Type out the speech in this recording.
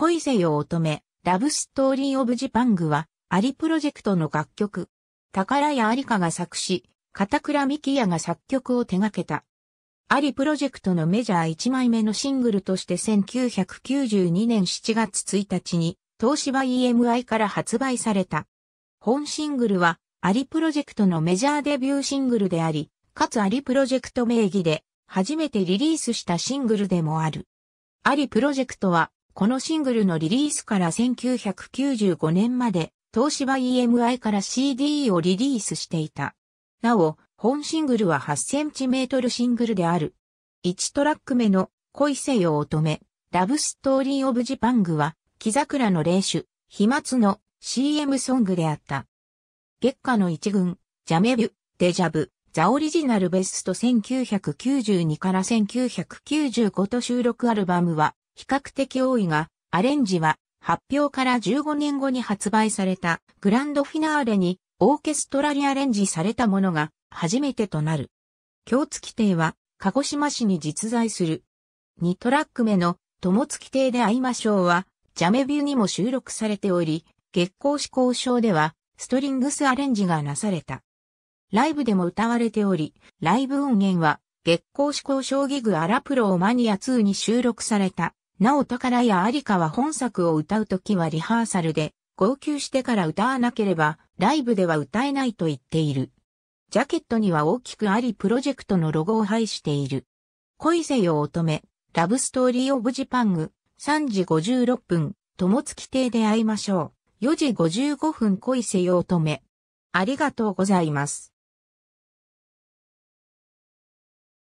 恋せよ乙女、ラブストーリーオブジパングは、アリプロジェクトの楽曲。宝谷有香が作詞、片倉美希也が作曲を手掛けた。アリプロジェクトのメジャー1枚目のシングルとして1992年7月1日に、東芝 EMI から発売された。本シングルは、アリプロジェクトのメジャーデビューシングルであり、かつアリプロジェクト名義で、初めてリリースしたシングルでもある。アリプロジェクトは、このシングルのリリースから1995年まで、東芝 EMI から CD をリリースしていた。なお、本シングルは8トルシングルである。1トラック目の恋せよ乙女、ラブストーリーオブジパングは、木桜の霊種、飛沫の CM ソングであった。月下の一群、ジャメビュ、デジャブ、ザオリジナルベスト1992から1995と収録アルバムは、比較的多いが、アレンジは発表から15年後に発売されたグランドフィナーレにオーケストラにアレンジされたものが初めてとなる。京月亭は鹿児島市に実在する。2トラック目の友月亭で会いましょうはジャメビューにも収録されており、月光志向賞ではストリングスアレンジがなされた。ライブでも歌われており、ライブ音源は月光志向賞ギグアラプロをマニア2に収録されたなお宝や有は本作を歌うときはリハーサルで、号泣してから歌わなければ、ライブでは歌えないと言っている。ジャケットには大きくありプロジェクトのロゴを配している。恋せよ乙女、ラブストーリーオブジパング、3時56分、友月亭で会いましょう。4時55分恋せよ乙女。ありがとうございます。